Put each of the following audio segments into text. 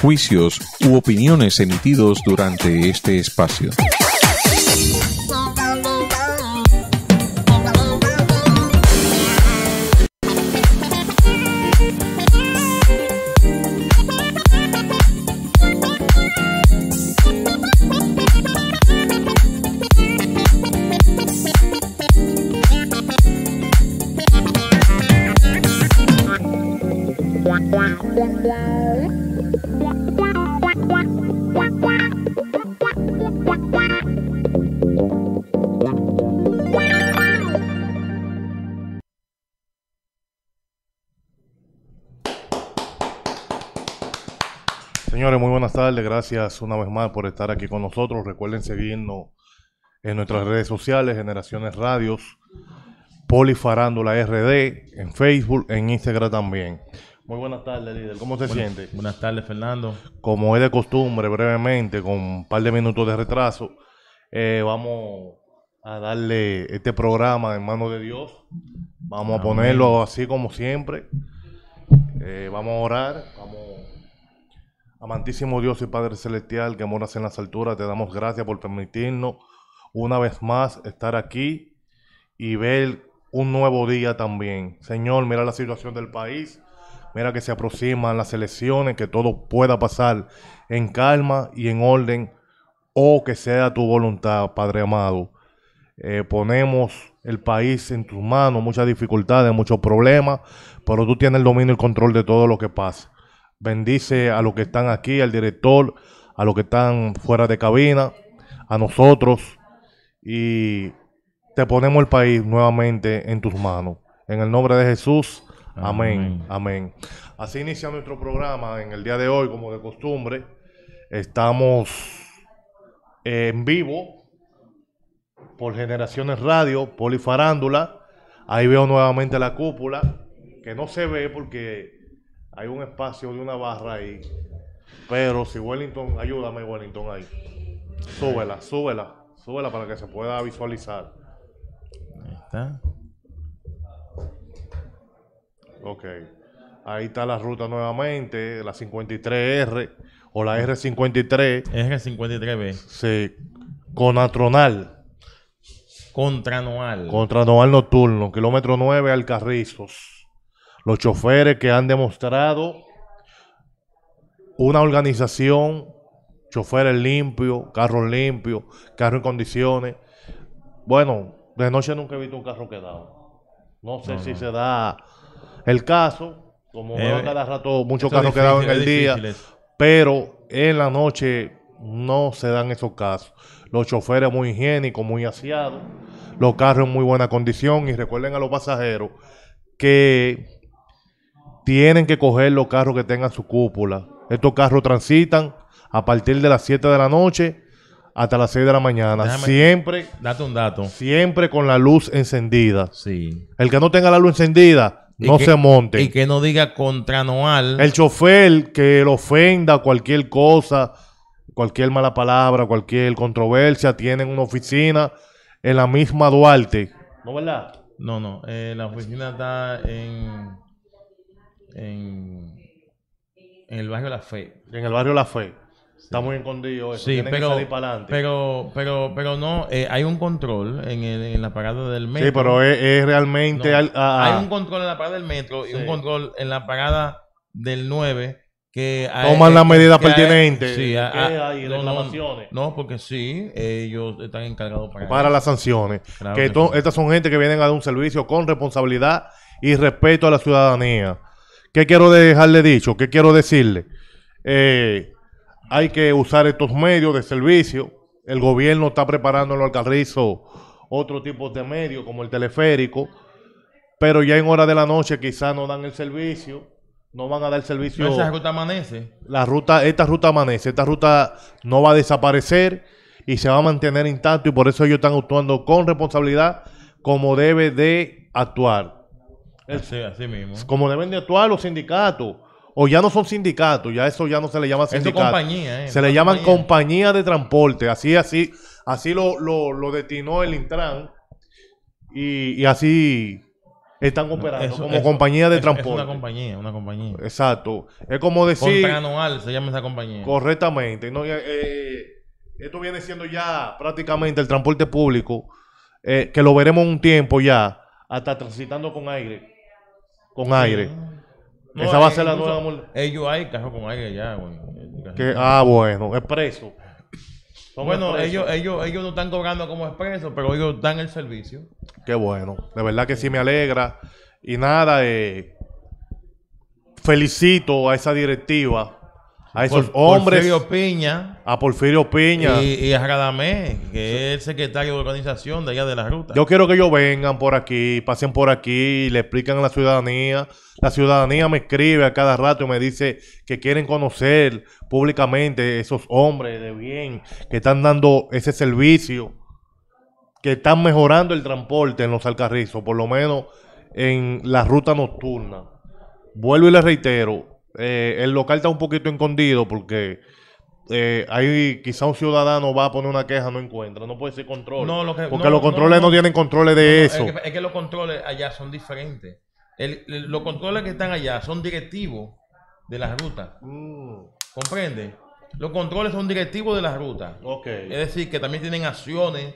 juicios u opiniones emitidos durante este espacio. gracias una vez más por estar aquí con nosotros. Recuerden seguirnos en nuestras redes sociales, Generaciones Radios, Polifarándula RD, en Facebook, en Instagram también. Muy buenas tardes, líder. ¿Cómo se siente? Buenas tardes, Fernando. Como es de costumbre, brevemente, con un par de minutos de retraso, eh, vamos a darle este programa en manos de Dios. Vamos a ponerlo así como siempre. Eh, vamos a orar, vamos Amantísimo Dios y Padre Celestial que moras en las alturas, te damos gracias por permitirnos una vez más estar aquí y ver un nuevo día también. Señor, mira la situación del país, mira que se aproximan las elecciones, que todo pueda pasar en calma y en orden, o que sea tu voluntad, Padre amado. Eh, ponemos el país en tus manos, muchas dificultades, muchos problemas, pero tú tienes el dominio y el control de todo lo que pasa. Bendice a los que están aquí, al director, a los que están fuera de cabina, a nosotros. Y te ponemos el país nuevamente en tus manos. En el nombre de Jesús. Amén. Amén. Así inicia nuestro programa en el día de hoy, como de costumbre. Estamos eh, en vivo por Generaciones Radio, Polifarándula. Ahí veo nuevamente la cúpula, que no se ve porque hay un espacio de una barra ahí. Pero si Wellington, ayúdame Wellington ahí. Súbela, súbela, súbela para que se pueda visualizar. Ahí está. Ok. Ahí está la ruta nuevamente, la 53R o la R53. R53B. Sí. Conatronal. Contranoal. Contranoal nocturno, kilómetro 9 al Carrizos los choferes que han demostrado una organización, choferes limpios, carros limpios, carros en condiciones. Bueno, de noche nunca he visto un carro quedado. No sé si se da el caso, como eh, cada rato muchos carros quedados en el día, pero en la noche no se dan esos casos. Los choferes muy higiénicos, muy aseados, los carros en muy buena condición y recuerden a los pasajeros que tienen que coger los carros que tengan su cúpula. Estos carros transitan a partir de las 7 de la noche hasta las 6 de la mañana. siempre. Date un dato. Siempre con la luz encendida. Sí. El que no tenga la luz encendida, no se monte. Y que no diga contra El chofer que lo ofenda cualquier cosa, cualquier mala palabra, cualquier controversia, tienen una oficina en la misma Duarte. ¿No verdad? No, no. Eh, la oficina está en en, el barrio La Fe. En el barrio La Fe. Está muy escondido eso. pero, que salir para adelante. Pero, pero, pero no, eh, hay un control en, la parada del metro. Sí, pero es, realmente... hay un control en la parada del metro y un control en la parada del 9 que... Toman las medidas pertinentes. Sí, no, porque sí, ellos están encargados para... las sanciones. que, estas son gente que vienen a dar un servicio con responsabilidad y respeto a la ciudadanía. ¿Qué quiero dejarle dicho? ¿Qué quiero decirle? Eh, hay que usar estos medios de servicio. El gobierno está preparando los carrizo otro tipo de medios como el teleférico, pero ya en hora de la noche quizás no dan el servicio, no van a dar servicio. Pero ruta amanece. La ruta, esta ruta amanece, esta ruta no va a desaparecer y se va a mantener intacto y por eso ellos están actuando con responsabilidad como debe de actuar. Como deben de actuar los sindicatos. O ya no son sindicatos, ya eso ya no se le llama sindicato. Eh, se le llaman compañía. de transporte. Así, así, así lo, lo, lo destinó el Intran. Y, así están operando como compañía de transporte. Es una compañía, una compañía. Exacto. Es como decir. anual se llama esa compañía. Correctamente. Eh, esto viene siendo ya prácticamente el transporte público, eh, que lo veremos un tiempo ya, hasta transitando con aire con aire. Ah. Esa va a ser la nueva Ellos hay carro con aire ya, güey. ah, bueno, expreso. bueno, ellos, ellos, ellos no están cobrando como expreso, pero ellos dan el servicio. Qué bueno. De verdad que sí me alegra. Y nada, eh, felicito a esa directiva a esos hombres. hombres. Porfirio Piña. A Porfirio Piña. Y, a Radamé, que es el secretario de organización de allá de la ruta. Yo quiero que ellos vengan por aquí, pasen por aquí, y le explican a la ciudadanía. La ciudadanía me escribe a cada rato y me dice que quieren conocer públicamente esos hombres de bien que están dando ese servicio, que están mejorando el transporte en los alcarrizos, por lo menos en la ruta nocturna. Vuelvo y les reitero, eh, el local está un poquito escondido porque eh, ahí quizá un ciudadano va a poner una queja, no encuentra, no puede ser control. porque los controles no, tienen controles de eso. Es que, los controles allá son diferentes. los controles que están allá son directivos de las rutas. Mm. ¿Comprende? Los controles son directivos de las rutas. Es decir, que también tienen acciones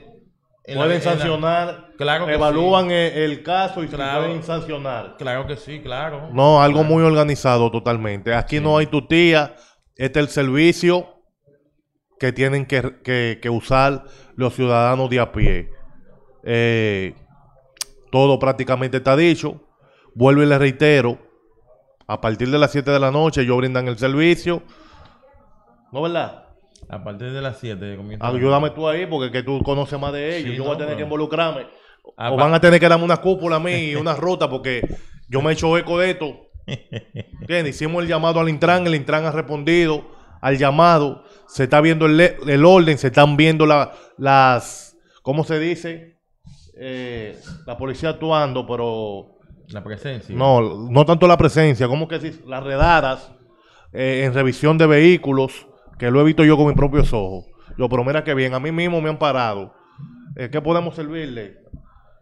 pueden sancionar, claro evalúan el, caso y claro, pueden sancionar. Claro que sí, claro. No, algo muy organizado totalmente. Aquí no hay tutía, este es el servicio que tienen que, usar los ciudadanos de a pie. Eh, todo prácticamente está dicho. Vuelvo y le reitero, a partir de las 7 de la noche ellos brindan el servicio. ¿No verdad? A partir de las 7 de comienzo. Ah, Ayúdame tú ahí, porque que tú conoces más de ellos. yo voy a tener que involucrarme. Ah, o van a tener que darme una cúpula a mí y una ruta, porque yo me he hecho eco de esto. ¿Entiendes? Hicimos el llamado al Intran, el Intran ha respondido al llamado. Se está viendo el, orden, se están viendo la, las. ¿Cómo se dice? Eh, la policía actuando, pero. La presencia. No, no tanto la presencia, como que si las redadas eh, en revisión de vehículos que lo he visto yo con mis propios ojos. Yo, pero mira que bien, a mí mismo me han parado. Eh, ¿Qué podemos servirle?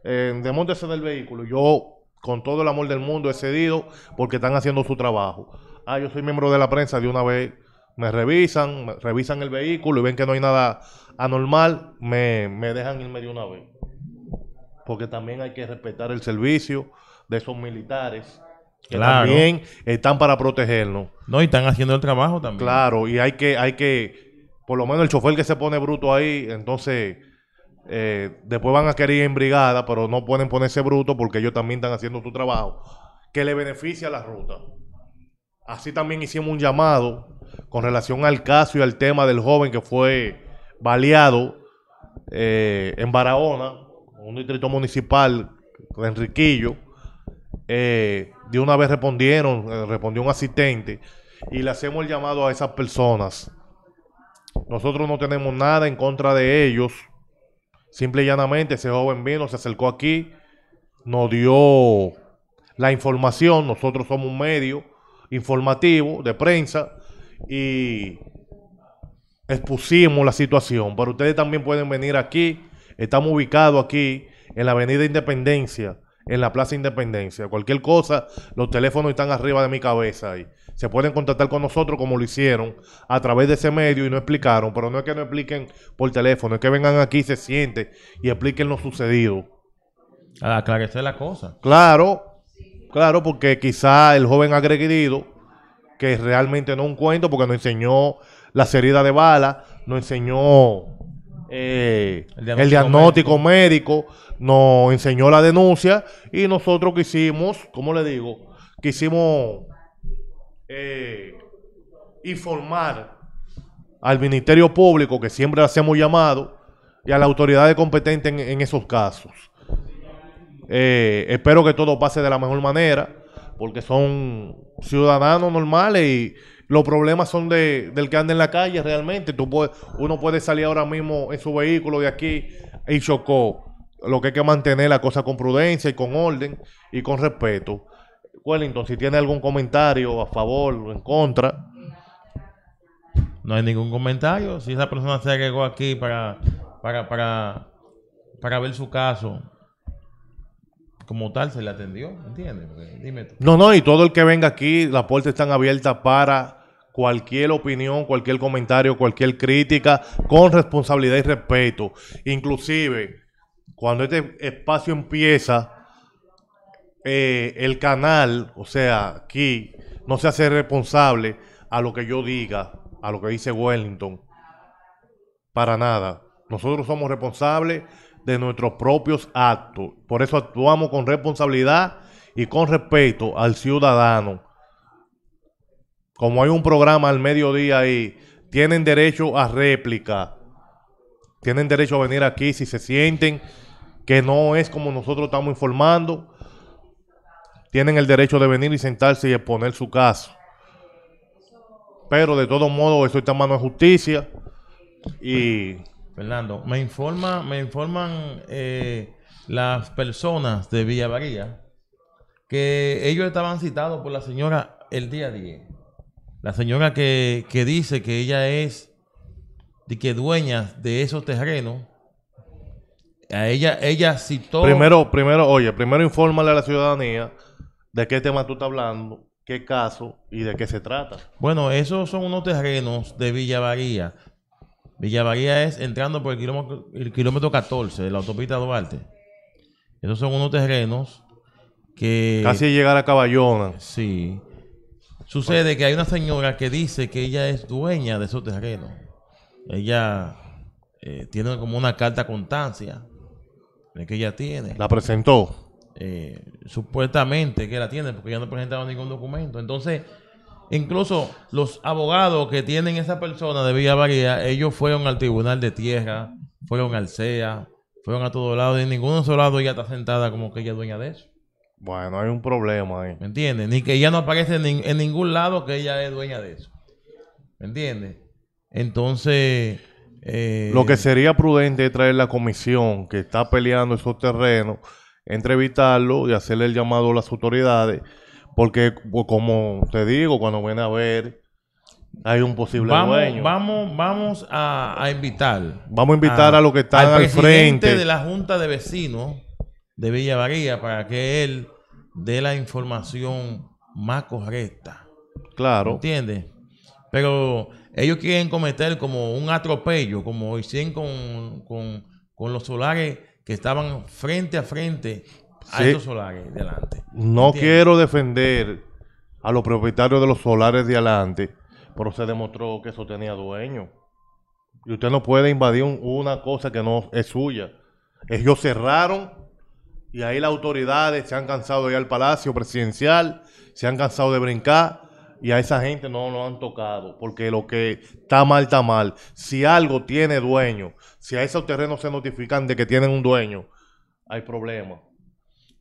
Eh, del vehículo. Yo, con todo el amor del mundo, he cedido porque están haciendo su trabajo. Ah, yo soy miembro de la prensa, de una vez me revisan, revisan el vehículo y ven que no hay nada anormal, me, me dejan irme de una vez. Porque también hay que respetar el servicio de esos militares también están para protegernos. No, y están haciendo el trabajo también. Claro, y hay que, hay que, por lo menos el chofer que se pone bruto ahí, entonces eh, después van a querer ir en brigada, pero no pueden ponerse bruto porque ellos también están haciendo su trabajo, que le beneficia a la ruta. Así también hicimos un llamado con relación al caso y al tema del joven que fue baleado eh, en Barahona, un distrito municipal de Enriquillo eh, de una vez respondieron, eh, respondió un asistente, y le hacemos el llamado a esas personas. Nosotros no tenemos nada en contra de ellos. Simple y llanamente, ese joven vino, se acercó aquí, nos dio la información. Nosotros somos un medio informativo de prensa y expusimos la situación. Pero ustedes también pueden venir aquí. Estamos ubicados aquí en la Avenida Independencia, en la Plaza Independencia. Cualquier cosa, los teléfonos están arriba de mi cabeza ahí. Se pueden contactar con nosotros como lo hicieron a través de ese medio y no explicaron, pero no es que no expliquen por teléfono, es que vengan aquí, se sienten y expliquen lo sucedido. A aclarecer la cosa. Claro, claro, porque quizá el joven agredido, que realmente no un cuento, porque nos enseñó las heridas de bala, nos enseñó eh, el diagnóstico, médico. nos enseñó la denuncia y nosotros quisimos, ¿cómo le digo? Quisimos eh, informar al Ministerio Público, que siempre hacemos llamado, y a las autoridades competentes en, esos casos. Eh, espero que todo pase de la mejor manera, porque son ciudadanos normales y los problemas son de, del que anda en la calle realmente. Tú uno puede salir ahora mismo en su vehículo de aquí y chocó. Lo que hay que mantener la cosa con prudencia y con orden y con respeto. Wellington, si tiene algún comentario a favor o en contra. No hay ningún comentario. Si esa persona se agregó aquí para, para, para ver su caso, como tal se le atendió, ¿entiendes? No, no, y todo el que venga aquí, las puertas están abiertas para cualquier opinión, cualquier comentario, cualquier crítica con responsabilidad y respeto. Inclusive, cuando este espacio empieza, eh, el canal, o sea, aquí, no se hace responsable a lo que yo diga, a lo que dice Wellington. Para nada. Nosotros somos responsables de nuestros propios actos. Por eso actuamos con responsabilidad y con respeto al ciudadano como hay un programa al mediodía ahí, tienen derecho a réplica. Tienen derecho a venir aquí si se sienten que no es como nosotros estamos informando. Tienen el derecho de venir y sentarse y exponer su caso. Pero de todo modo eso está en de justicia. Y. Fernando, me informa, me informan eh, las personas de Villa María que ellos estaban citados por la señora el día 10. La señora que, dice que ella es que dueña de esos terrenos, a ella, ella citó. Primero, primero, oye, primero infórmale a la ciudadanía de qué tema tú estás hablando, qué caso y de qué se trata. Bueno, esos son unos terrenos de Villavaría. Villavaría es entrando por el kilómetro, el kilómetro 14 de la autopista Duarte. Esos son unos terrenos que. Casi llegar a Caballona. Sí. Sucede que hay una señora que dice que ella es dueña de esos terrenos. Ella eh, tiene como una carta constancia de que ella tiene. La presentó. Eh, supuestamente que la tiene, porque ella no presentaba ningún documento. Entonces, incluso los abogados que tienen esa persona de Villa María, ellos fueron al Tribunal de Tierra, fueron al CEA, fueron a todos lados, y en ninguno de esos lados ella está sentada como que ella es dueña de eso. Bueno, hay un problema ahí. ¿Me entiendes? Ni que ella no aparece en, ningún lado que ella es dueña de eso. ¿Me entiendes? Entonces... Eh, lo que sería prudente es traer la comisión que está peleando esos terrenos, entrevistarlo y hacerle el llamado a las autoridades, porque pues, como te digo, cuando viene a ver, hay un posible vamos, dueño. Vamos, vamos a, invitar. Vamos a invitar a, lo que están al, al frente de la Junta de Vecinos de Villa Varilla para que él dé la información más correcta. Claro. ¿Entiendes? Pero ellos quieren cometer como un atropello, como hicieron con, con, los solares que estaban frente a frente a esos solares de adelante. No quiero defender a los propietarios de los solares de adelante, pero se demostró que eso tenía dueño. Y usted no puede invadir una cosa que no es suya. Ellos cerraron y ahí las autoridades se han cansado de ir al Palacio Presidencial, se han cansado de brincar y a esa gente no lo han tocado, porque lo que está mal está mal. Si algo tiene dueño, si a esos terrenos se notifican de que tienen un dueño, hay problema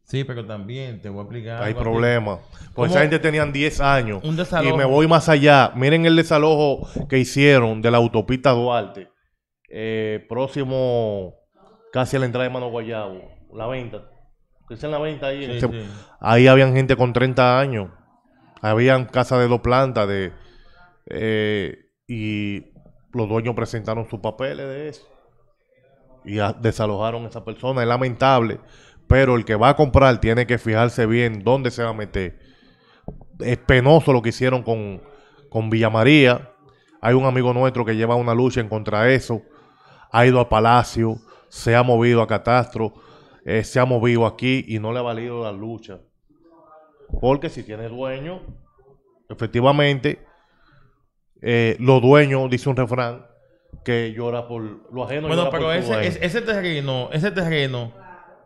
Sí, pero también te voy a explicar. Hay problema porque esa gente tenían 10 años. Y me voy más allá. Miren el desalojo que hicieron de la autopista Duarte. Eh, próximo, casi a la entrada de Mano Guayabo. La venta. Este, ahí. habían gente con 30 años. Habían casa de dos plantas de... Eh, y los dueños presentaron sus papeles de eso. Y desalojaron a esa persona. Es lamentable. Pero el que va a comprar tiene que fijarse bien dónde se va a meter. Es penoso lo que hicieron con, con Villa María. Hay un amigo nuestro que lleva una lucha en contra de eso. Ha ido a Palacio, se ha movido a Catastro eh, se ha movido aquí y no le ha valido la lucha. Porque si tiene dueño, efectivamente, eh, los dueños, dice un refrán, que llora por lo ajeno. Bueno, pero ese, ese, ese terreno, ese terreno,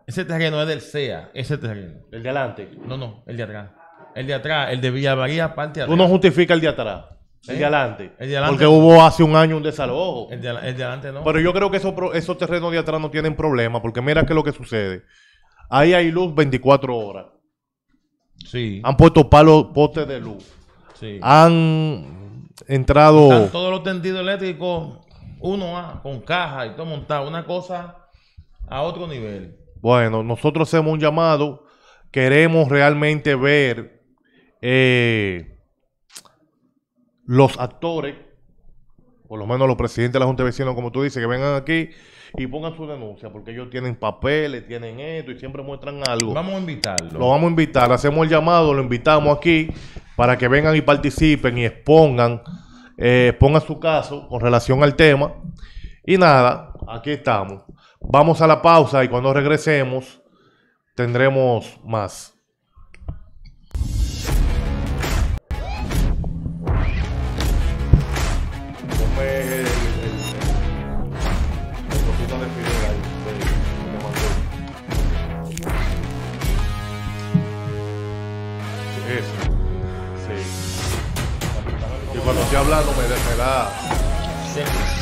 ese terreno es del CEA, ese terreno. ¿El de adelante? No, no, el de atrás. El de atrás, el de Villa María, parte no justifica el de atrás. El de adelante. El Porque hubo hace un año un desalojo. El de, adelante no. Pero yo creo que esos, terrenos de atrás no tienen problema, porque mira qué es lo que sucede. Ahí hay luz 24 horas. Sí. Han puesto palos, postes de luz. Sí. Han entrado. Están todos los tendidos eléctricos, uno a con caja y todo montado. Una cosa a otro nivel. Bueno, nosotros hacemos un llamado. Queremos realmente ver. Eh, los actores, por lo menos los presidentes de la Junta de como tú dices, que vengan aquí y pongan su denuncia, porque ellos tienen papeles, tienen esto y siempre muestran algo. Vamos a invitarlo. Lo vamos a invitar, hacemos el llamado, lo invitamos aquí para que vengan y participen y expongan, eh, expongan su caso con relación al tema. Y nada, aquí estamos. Vamos a la pausa y cuando regresemos tendremos más. fue el, el, de fidel ahí que te eso? Sí. Yo cuando estoy hablando me, me da... Sí.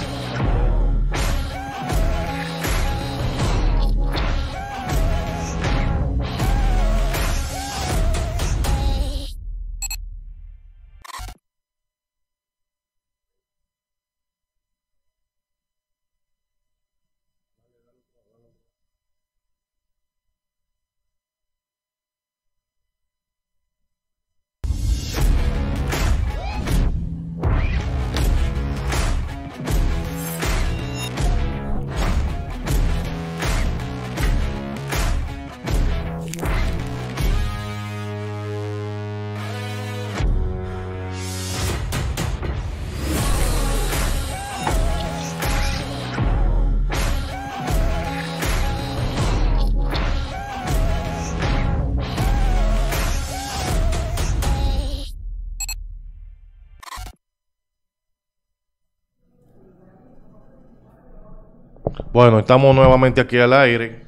Bueno, estamos nuevamente aquí al aire.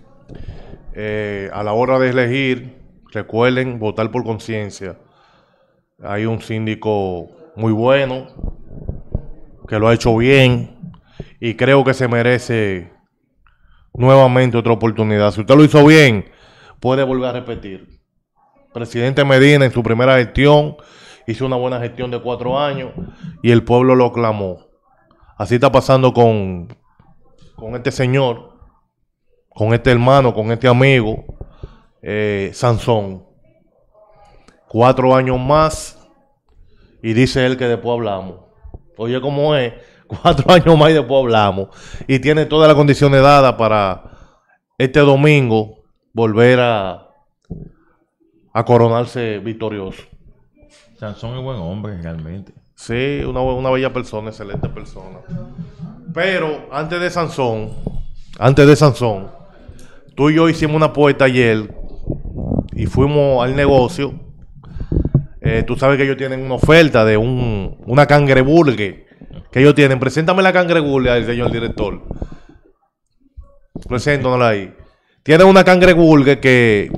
Eh, a la hora de elegir, recuerden votar por conciencia. Hay un síndico muy bueno, que lo ha hecho bien y creo que se merece nuevamente otra oportunidad. Si usted lo hizo bien, puede volver a repetir. Presidente Medina en su primera gestión hizo una buena gestión de cuatro años y el pueblo lo aclamó. Así está pasando con con este señor, con este hermano, con este amigo, eh, Sansón. Cuatro años más y dice él que después hablamos. Oye, ¿cómo es? Cuatro años más y después hablamos. Y tiene todas las condiciones dadas para este domingo volver a, a coronarse victorioso. Sansón es buen hombre realmente. Sí, una, una bella persona, excelente persona. Pero antes de Sansón, antes de Sansón, tú y yo hicimos una apuesta ayer y fuimos al negocio. Eh, tú sabes que ellos tienen una oferta de un, una cangreburgue que ellos tienen. Preséntame la cangreburgue al señor director. Preséntanosla ahí. Tienen una cangreburgue que...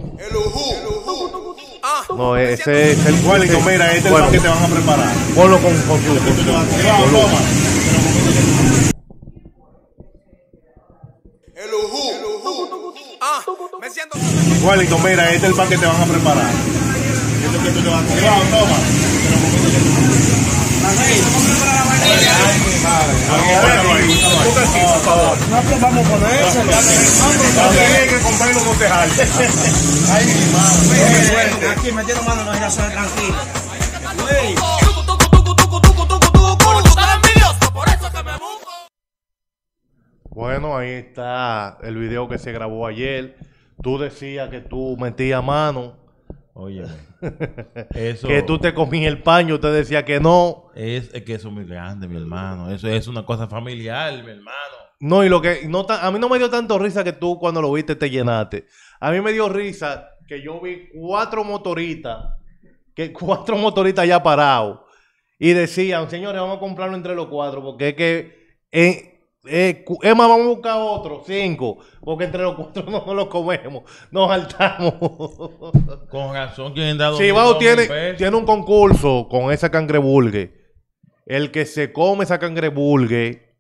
No, ese es el. Bueno, mira, este es el que te van a preparar. Ponlo con, Con El Ah, me siento. Wellington, mira, este es el pan que te van a preparar. Esto que Toma. Bueno, ahí está el video que se grabó ayer. Tú decías que tú metías mano. Oye, eso. que tú te comías el paño, usted decía que no. Es, que eso es muy grande, mi hermano. Eso es una cosa familiar, mi hermano. No, y lo que. No a mí no me dio tanto risa que tú cuando lo viste te llenaste. A mí me dio risa que yo vi cuatro motoristas, que cuatro motoristas ya parados. Y decían, señores, vamos a comprarlo entre los cuatro, porque es que. Eh, eh, es vamos a buscar otro, cinco, porque entre los cuatro no nos lo comemos, nos saltamos. Con razón, Si Bao tiene, tiene un concurso con esa cangreburgue, el que se come esa cangreburgue,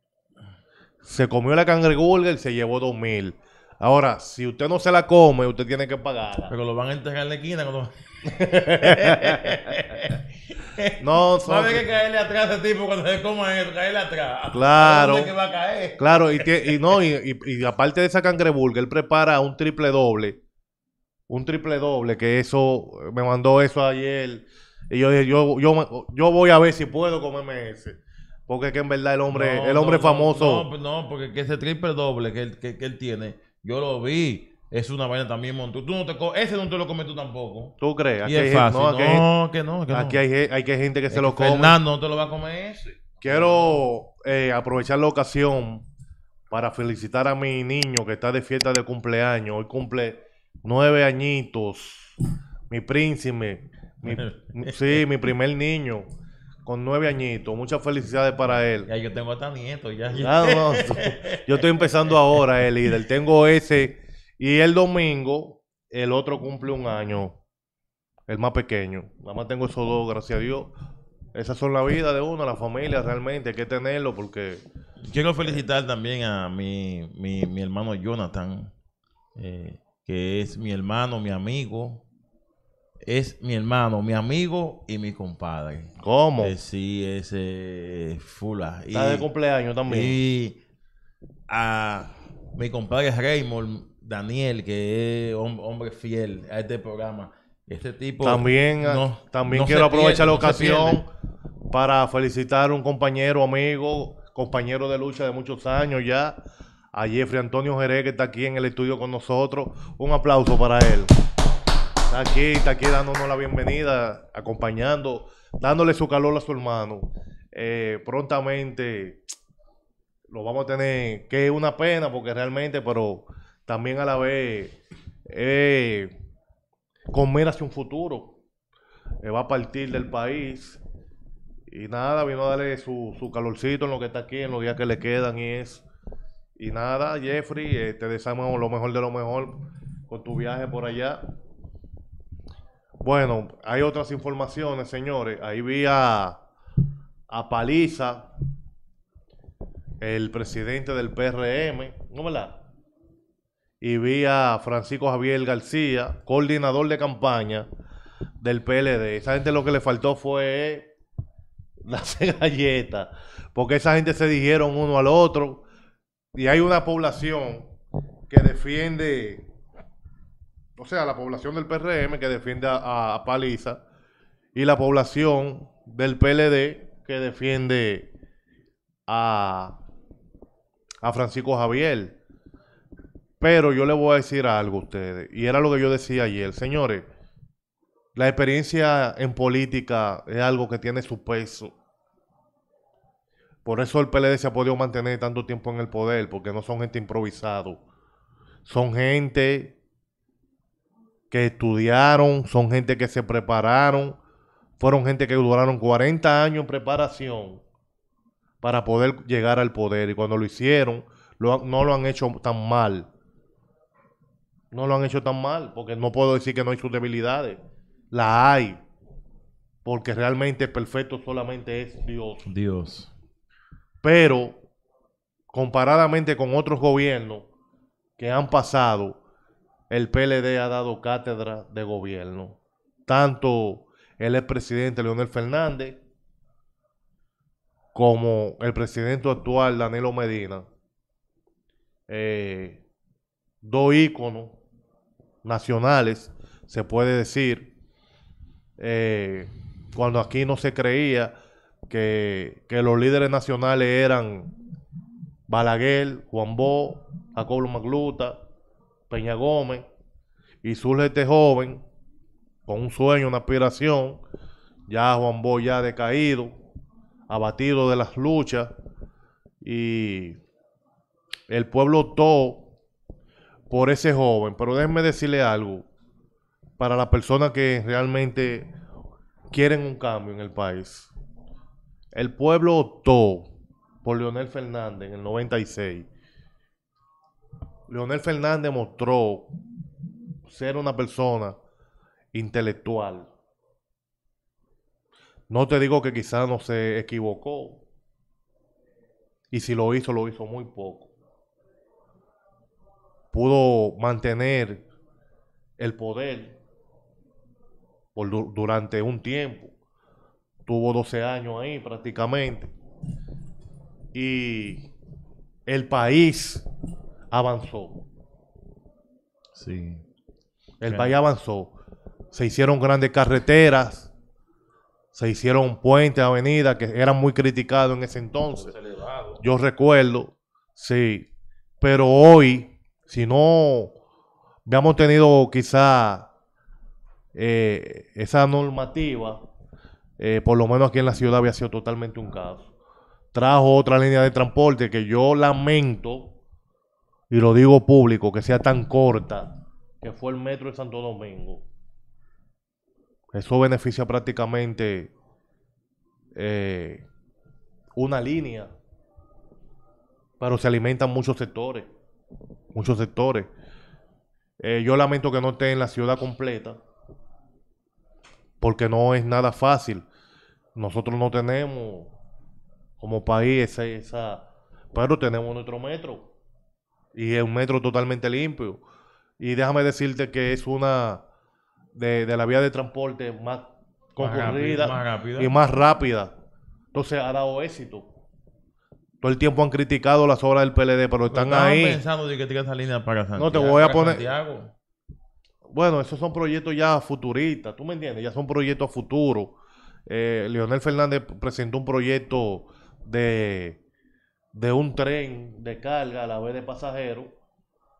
se comió la Y se llevó dos mil. Ahora, si usted no se la come, usted tiene que pagarla. Pero lo van a entregar en la esquina no, no hay que caerle atrás a ese tipo cuando se coma eso, caerle atrás. Claro. que va a caer? Claro, y, y no, y, y, aparte de esa cangreburger, él prepara un triple doble. Un triple doble, que eso, eh, me mandó eso ayer. Y yo dije, yo, yo, yo voy a ver si puedo comerme ese. Porque que en verdad el hombre, el hombre famoso. No, no, porque ese triple doble que, que él tiene yo lo vi. Es una vaina también montó. Tú no te ese no te lo comes tú tampoco. ¿Tú crees? Aquí No, no, que no. aquí Hay, hay que gente que se lo come. Fernando no te lo va a comer ese. Quiero eh, aprovechar la ocasión para felicitar a mi niño que está de fiesta de cumpleaños. Hoy cumple nueve añitos. Mi príncipe. sí, mi primer niño con nueve añitos. Muchas felicidades para él. Ya yo tengo hasta nieto, ya. Ah, yo estoy empezando ahora, el eh, líder. Tengo ese. Y el domingo, el otro cumple un año. El más pequeño. Nada más tengo esos dos, gracias a Dios. Esas son la vida de uno, la familia realmente. Hay que tenerlo porque... Quiero felicitar también a mi, hermano Jonathan, eh, que es mi hermano, mi amigo, es mi hermano, mi amigo y mi compadre. ¿Cómo? Eh, sí, ese fula. Está de cumpleaños también. Y a mi compadre Raymond Daniel, que es un hombre fiel a este programa. Este tipo. También, también quiero aprovechar la ocasión para felicitar a un compañero, amigo, compañero de lucha de muchos años ya, a Jeffrey Antonio Jerez, que está aquí en el estudio con nosotros. Un aplauso para él está aquí, está aquí dándonos la bienvenida, acompañando, dándole su calor a su hermano. Eh, prontamente lo vamos a tener, que es una pena porque realmente, pero también a la vez eh, comer hacia un futuro. Eh, va a partir del país. Y nada, vino a darle su, calorcito en lo que está aquí, en los días que le quedan y es Y nada, Jeffrey, eh, te deseamos lo mejor de lo mejor con tu viaje por allá. Bueno, hay otras informaciones, señores. Ahí vi a, Paliza, el presidente del PRM, ¿no la? Y vi a Francisco Javier García, coordinador de campaña del PLD. Esa gente lo que le faltó fue la galleta, porque esa gente se dijeron uno al otro. Y hay una población que defiende o sea, la población del PRM que defiende a, Paliza y la población del PLD que defiende a, Francisco Javier. Pero yo le voy a decir algo a ustedes, y era lo que yo decía ayer, señores, la experiencia en política es algo que tiene su peso. Por eso el PLD se ha podido mantener tanto tiempo en el poder, porque no son gente improvisado. Son gente que estudiaron, son gente que se prepararon, fueron gente que duraron 40 años en preparación para poder llegar al poder. Y cuando lo hicieron, no lo han hecho tan mal. No lo han hecho tan mal, porque no puedo decir que no hay sus debilidades. La hay. Porque realmente perfecto solamente es Dios. Dios. Pero, comparadamente con otros gobiernos que han pasado, el PLD ha dado cátedra de gobierno. Tanto el expresidente Leonel Fernández como el presidente actual Danilo Medina, eh, dos íconos nacionales, se puede decir, eh, cuando aquí no se creía que, que, los líderes nacionales eran Balaguer, Juan Bo Jacobo Magluta, Peña Gómez y surge este joven con un sueño, una aspiración, ya Juan Boya decaído, abatido de las luchas y el pueblo todo por ese joven. Pero déjenme decirle algo para las personas que realmente quieren un cambio en el país. El pueblo optó por Leonel Fernández en el 96. Leonel Fernández mostró ser una persona intelectual. No te digo que quizás no se equivocó. Y si lo hizo, lo hizo muy poco. Pudo mantener el poder durante un tiempo. Tuvo 12 años ahí prácticamente. Y el país avanzó. Sí. El país avanzó. Se hicieron grandes carreteras, se hicieron puentes, avenidas que eran muy criticados en ese entonces. Yo recuerdo, sí. Pero hoy, si no habíamos tenido quizá eh, esa normativa, eh, por lo menos aquí en la ciudad había sido totalmente un caos. Trajo otra línea de transporte que yo lamento y lo digo público, que sea tan corta, que fue el metro de Santo Domingo. Eso beneficia prácticamente eh, una línea, pero se alimentan muchos sectores, muchos sectores. Eh, yo lamento que no esté en la ciudad completa, porque no es nada fácil. Nosotros no tenemos como país esa, esa pero tenemos nuestro metro y es un metro totalmente limpio. Y déjame decirte que es una de, de la vía de transporte más concurrida y más rápida. Entonces ha dado éxito. Todo el tiempo han criticado las obras del PLD, pero están ahí. pensando de que esa línea para Santiago. No te voy a poner. Bueno, esos son proyectos ya futuristas, ¿tú me entiendes? Ya son proyectos a futuro. Eh, Leonel Fernández presentó un proyecto de de un tren de carga a la vez de pasajeros.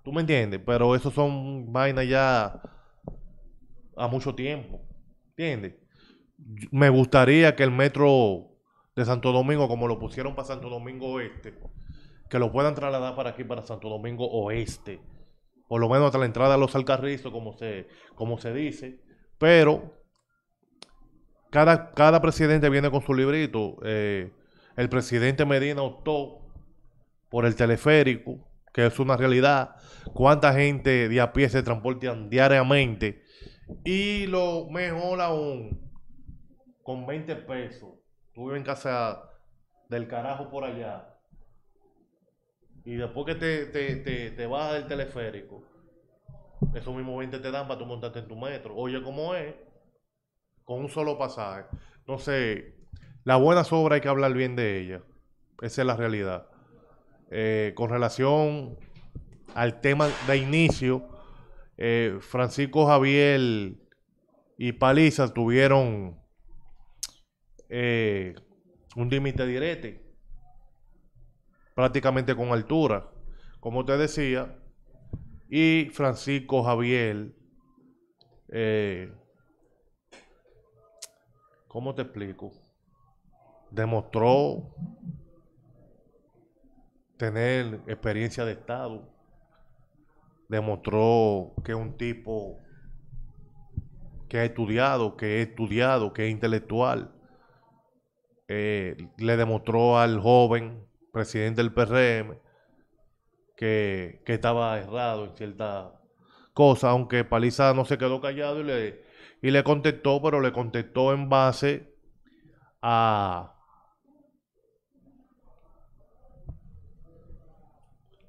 ¿Tú me entiendes? Pero eso son vainas ya a mucho tiempo. ¿Entiendes? Me gustaría que el metro de Santo Domingo, como lo pusieron para Santo Domingo Oeste, que lo puedan trasladar para aquí, para Santo Domingo Oeste. Por lo menos hasta la entrada a los Alcarrizos, como se, como se dice. Pero cada, cada presidente viene con su librito. Eh, el presidente Medina optó por el teleférico, que es una realidad, cuánta gente de a pie se transportan diariamente. Y lo mejor aún, con 20 pesos, tú vives en casa del carajo por allá, y después que te, te, bajas del teleférico, esos mismos 20 te dan para tú montarte en tu metro. Oye, ¿cómo es? Con un solo pasaje. ...no sé... la buena sobra hay que hablar bien de ella. Esa es la realidad. Eh, con relación al tema de inicio, eh, Francisco Javier y Paliza tuvieron eh, un límite directo prácticamente con altura, como te decía, y Francisco Javier, como ¿cómo te explico? Demostró tener experiencia de Estado. Demostró que es un tipo que ha estudiado, que es estudiado, que es intelectual. Eh, le demostró al joven presidente del PRM que, estaba errado en ciertas cosa, aunque Paliza no se quedó callado y le, y le contestó, pero le contestó en base a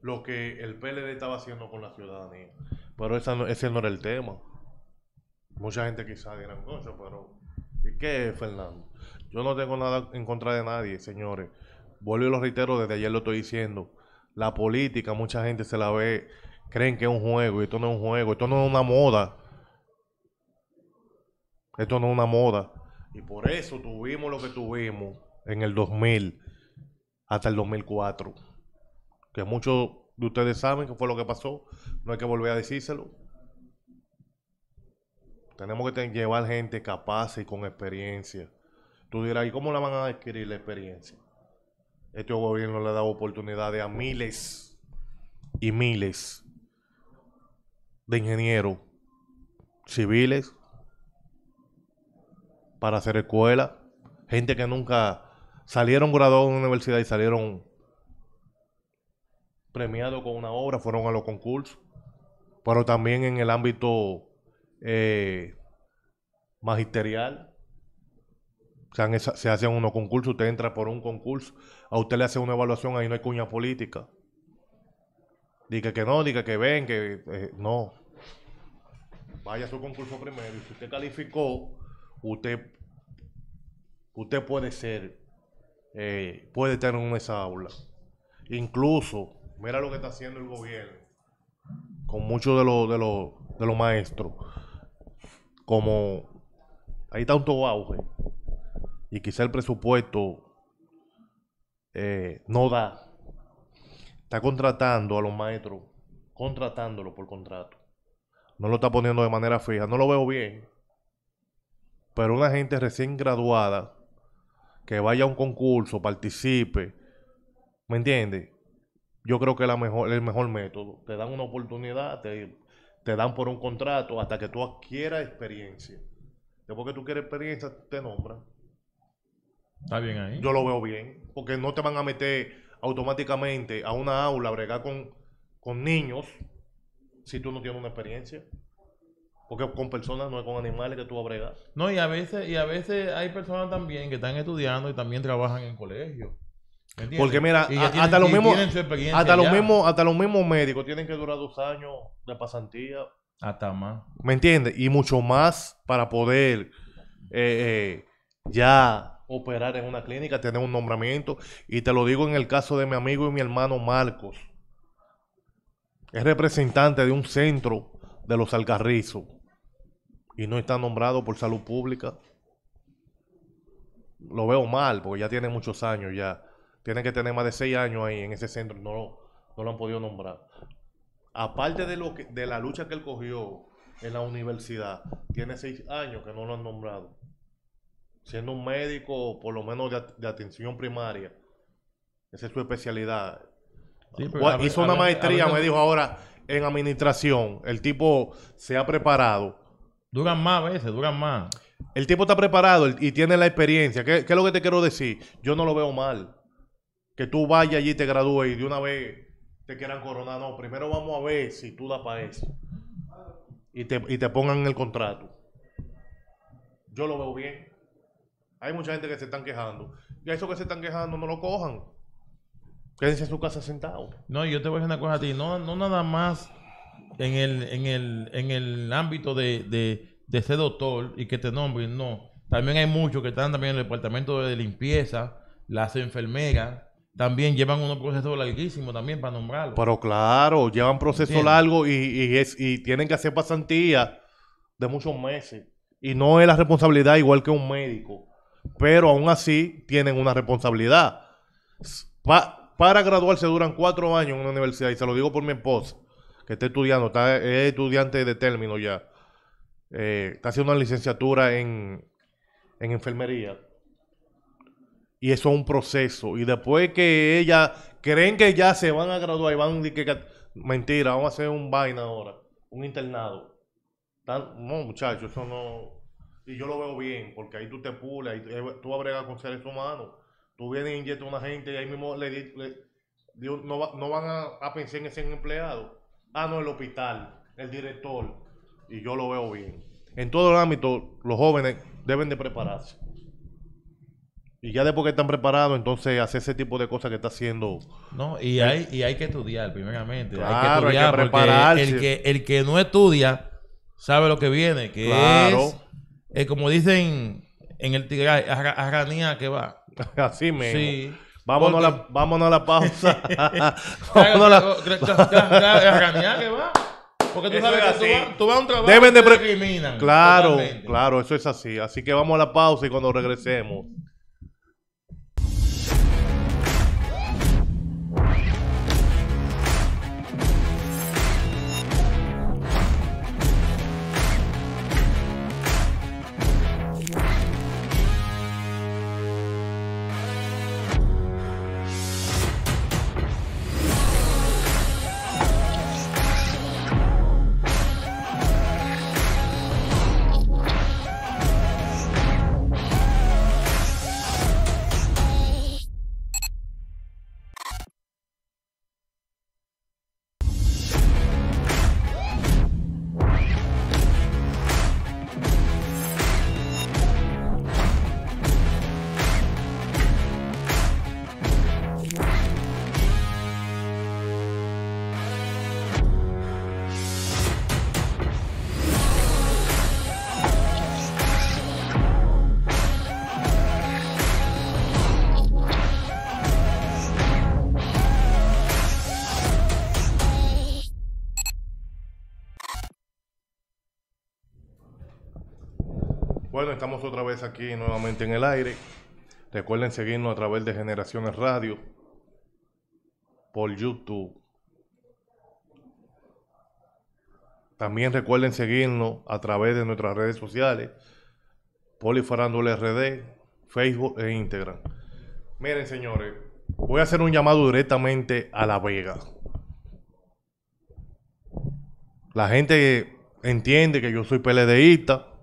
lo que el PLD estaba haciendo con la ciudadanía. Pero ese no era el tema. Mucha gente quizás dirá, pero ¿y qué, Fernando? Yo no tengo nada en contra de nadie, señores. Vuelvo y lo reitero, desde ayer lo estoy diciendo. La política, mucha gente se la ve, creen que es un juego, y esto no es un juego, esto no es una moda. Esto no es una moda. Y por eso tuvimos lo que tuvimos en el 2000 hasta el 2004 que muchos de ustedes saben que fue lo que pasó, no hay que volver a decírselo. Tenemos que llevar gente capaz y con experiencia. Tú dirás, ¿y cómo la van a adquirir la experiencia? Este gobierno le ha dado oportunidades a miles y miles de ingenieros civiles para hacer escuela, gente que nunca salieron graduados de una universidad y salieron Premiado con una obra, fueron a los concursos, pero también en el ámbito eh, magisterial. Se, hacen unos concursos, usted entra por un concurso, a usted le hace una evaluación, ahí no hay cuña política. Diga que no, diga que ven, que eh, no. Vaya a su concurso primero si usted calificó, usted, usted puede ser, eh, puede tener en esa aula. Incluso Mira lo que está haciendo el gobierno con muchos de los de los de los maestros. Como un tanto auge y quizá el presupuesto eh, no da. Está contratando a los maestros, contratándolos por contrato. No lo está poniendo de manera fija. No lo veo bien. Pero una gente recién graduada que vaya a un concurso, participe, ¿me entiendes? yo creo que es mejor, el mejor método. Te dan una oportunidad, te, te dan por un contrato hasta que tú adquieras experiencia. Después que tú quieres experiencia, te nombran. Está bien ahí. Yo lo veo bien, porque no te van a meter automáticamente a una aula a bregar con, con niños si tú no tienes una experiencia. Porque con personas, no es con animales que tú abregas. No, y a veces, y a veces hay personas también que están estudiando y también trabajan en colegios. Porque mira, hasta, los mismos, hasta, los mismos, hasta los mismos médicos tienen que durar dos años de pasantía. Hasta más. ¿Me entiendes? Y mucho más para poder eh, eh, ya operar en una clínica, tener un nombramiento. Y te lo digo en el caso de mi amigo y mi hermano Marcos. Es representante de un centro de los Alcarrizos y no está nombrado por salud pública. Lo veo mal porque ya tiene muchos años ya tiene que tener más de seis años ahí en ese centro, no lo, han podido nombrar. Aparte de, la lucha que él cogió en la universidad, tiene seis años que no lo han nombrado. Siendo un médico, por lo menos de, atención primaria, esa es su especialidad. hizo una maestría, me dijo ahora, en administración. El tipo se ha preparado. Duran más a veces, duran más. El tipo está preparado y tiene la experiencia. ¿Qué, es lo que te quiero decir? Yo no lo veo mal que tú vayas allí, te gradúes y de una vez te quieran coronar. No, primero vamos a ver si tú das para eso. Y te, y te pongan el contrato. Yo lo veo bien. Hay mucha gente que se están quejando. Y a eso que se están quejando no lo cojan. Quédense en su casa sentado. No, yo te voy a decir una cosa a ti. No, no nada más en el, ámbito de, de, de ser doctor y que te nombren, no. También hay muchos que están también en el departamento de limpieza, las enfermeras, también llevan unos procesos larguísimos también para nombrarlo. Pero claro, llevan proceso largo y, es, y tienen que hacer pasantías de muchos meses. Y no es la responsabilidad igual que un médico. Pero aún así tienen una responsabilidad. para graduarse duran cuatro años en una universidad. Y se lo digo por mi esposa, que está estudiando, está, es estudiante de término ya. Eh, está haciendo una licenciatura en, en enfermería. Y eso es un proceso. Y después que ella creen que ya se van a graduar y van a que, que, mentira, vamos a hacer un vaina ahora, un internado. no, muchachos, eso no. Y yo lo veo bien, porque ahí tú te pules, ahí tú abregas con seres humanos. Tú vienes y inyectas a una gente y ahí mismo le, no, no, van a, a, pensar en ese empleado. Ah, no, el hospital, el director. Y yo lo veo bien. En todo el ámbito, los jóvenes deben de prepararse. Y ya después que están preparados, entonces hace ese tipo de cosas que está haciendo. No, y eh, hay, y hay que estudiar, primeramente. hay que estudiar, El que, el que no estudia sabe lo que viene, que claro. es, eh, como dicen en el tigre, que va. Así mismo. Sí. Vámonos, a la, pausa. a que va. Porque tú sabes que tú vas, a un trabajo Deben de pre... te Claro, claro, eso es así. Así que vamos a la pausa y cuando regresemos Bueno, estamos otra vez aquí nuevamente en el aire. Recuerden seguirnos a través de Generaciones Radio, por YouTube. También recuerden seguirnos a través de nuestras redes sociales, Polifarándole RD, Facebook e Instagram. Miren, señores, voy a hacer un llamado directamente a La Vega. La gente entiende que yo soy PLDista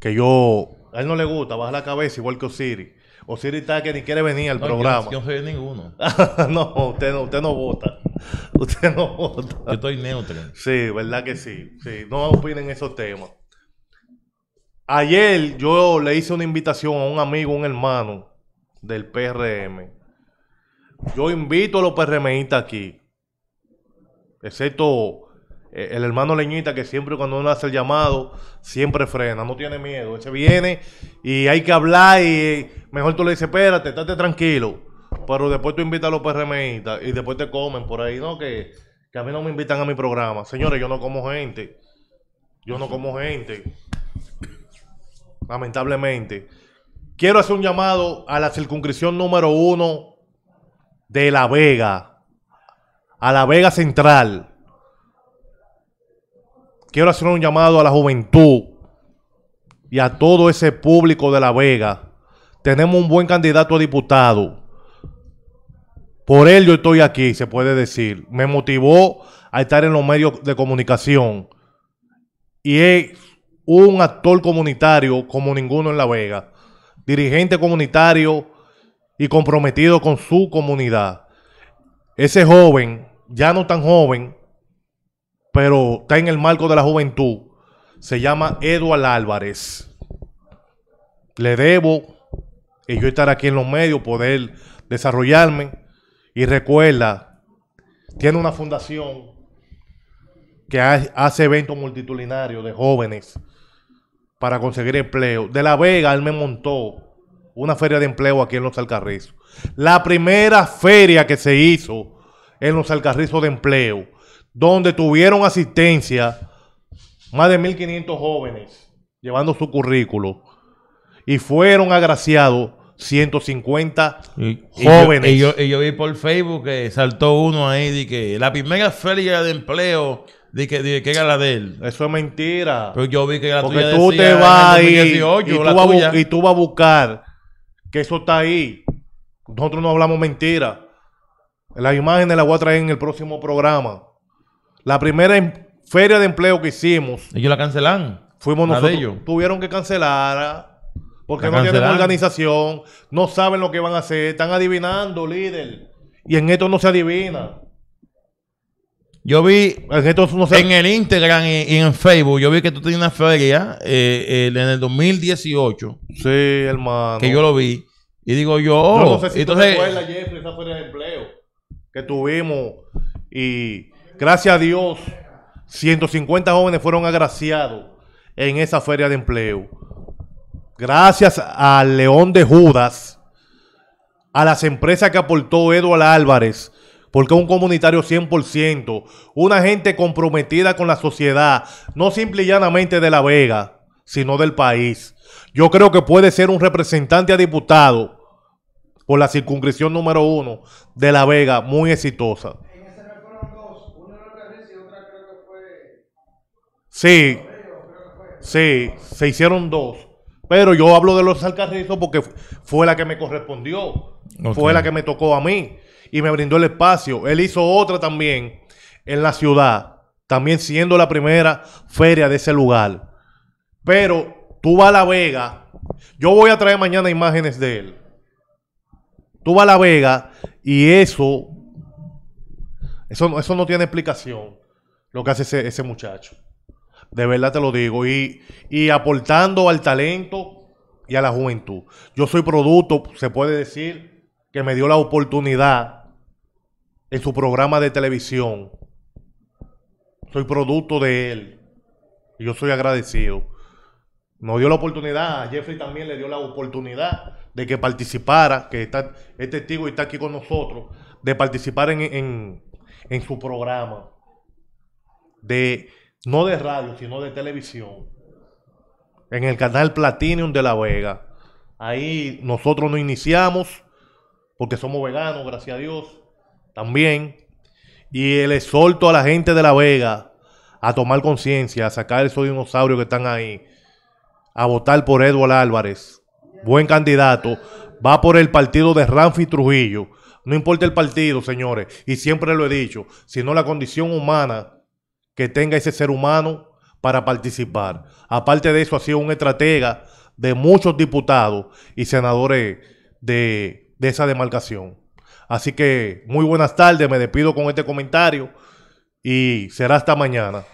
que yo. A él no le gusta, baja la cabeza igual que Osiris. Osiris está que ni quiere venir al programa. Yo, no soy ninguno. no, usted no, vota. Usted no vota. Yo estoy neutro. Sí, verdad que sí. Sí, no opinen esos temas. Ayer yo le hice una invitación a un amigo, un hermano del PRM. Yo invito a los PRMistas aquí, excepto eh, el hermano Leñita que siempre cuando uno hace el llamado, siempre frena, no tiene miedo. Ese viene y hay que hablar y mejor tú le dices, espérate, estate tranquilo. Pero después tú invitas a los PRMistas y después te comen por ahí, ¿no? Que, que a mí no me invitan a mi programa. Señores, yo no como gente. Yo no como gente. Lamentablemente. Quiero hacer un llamado a la circunscripción número uno de La Vega. A La Vega Central quiero hacer un llamado a la juventud y a todo ese público de La Vega. Tenemos un buen candidato a diputado. Por él yo estoy aquí, se puede decir. Me motivó a estar en los medios de comunicación. Y es un actor comunitario como ninguno en La Vega. Dirigente comunitario y comprometido con su comunidad. Ese joven, ya no tan joven, pero está en el marco de la juventud. Se llama Eduard Álvarez. Le debo, y yo estar aquí en los medios, poder desarrollarme. Y recuerda, tiene una fundación que hace eventos multitudinarios de jóvenes para conseguir empleo. De La Vega, él me montó una feria de empleo aquí en Los Alcarrizos. La primera feria que se hizo en Los Alcarrizos de empleo donde tuvieron asistencia más de 1.500 jóvenes llevando su currículo y fueron agraciados 150 jóvenes. Y yo, vi por Facebook que saltó uno ahí de que la primera feria de empleo de que, de que era la de él. Eso es mentira. Pero yo vi que la Porque tú te vas y, y, tú y tú vas a buscar que eso está ahí. Nosotros no hablamos mentira. Las imágenes las voy a traer en el próximo programa. La primera em-, feria de empleo que hicimos. Ellos la cancelan. Fuimos nosotros. Tuvieron que cancelar ah, porque no tienen organización, no saben lo que van a hacer, están adivinando, líder. Y en esto no se adivina. Yo vi en, esto en el Instagram y, en Facebook, yo vi que tú tenías una feria eh, eh en el 2018. Sí, hermano. Que yo lo vi. Y digo yo, no oh", sé si Tú recuerdas, Jeffrey, esa feria de empleo que tuvimos y Gracias a Dios, 150 jóvenes fueron agraciados en esa feria de empleo. Gracias al León de Judas, a las empresas que aportó Eduardo Álvarez, porque es un comunitario 100%, una gente comprometida con la sociedad, no simple y llanamente de La Vega, sino del país. Yo creo que puede ser un representante a diputado por la circunscripción número uno de La Vega, muy exitosa. Sí, sí, se hicieron dos. Pero yo hablo de los Alcarrizos porque fue la que me correspondió. Fue la que me tocó a mí. Y me brindó el espacio. Él hizo otra también en la ciudad. También siendo la primera feria de ese lugar. Pero tú vas a La Vega. Yo voy a traer mañana imágenes de él. Tú vas a La Vega y eso, eso, eso no tiene explicación. Lo que hace ese muchacho. De verdad te lo digo. Y, aportando al talento y a la juventud. Yo soy producto, se puede decir, que me dio la oportunidad en su programa de televisión. Soy producto de él. Y yo soy agradecido. Nos dio la oportunidad, a Jeffrey también le dio la oportunidad de que participara, que está, es testigo y está aquí con nosotros, de participar en, en, en su programa. De no de radio, sino de televisión, en el canal Platinum de La Vega. Ahí nosotros nos iniciamos, porque somos veganos, gracias a Dios, también. Y el exhorto a la gente de La Vega a tomar conciencia, a sacar esos dinosaurios que están ahí, a votar por Eduardo Álvarez, buen candidato, va por el partido de Ramfi Trujillo. No importa el partido, señores, y siempre lo he dicho, sino la condición humana que tenga ese ser humano para participar. Aparte de eso, ha sido un estratega de muchos diputados y senadores de, de esa demarcación. Así que muy buenas tardes, me despido con este comentario y será hasta mañana.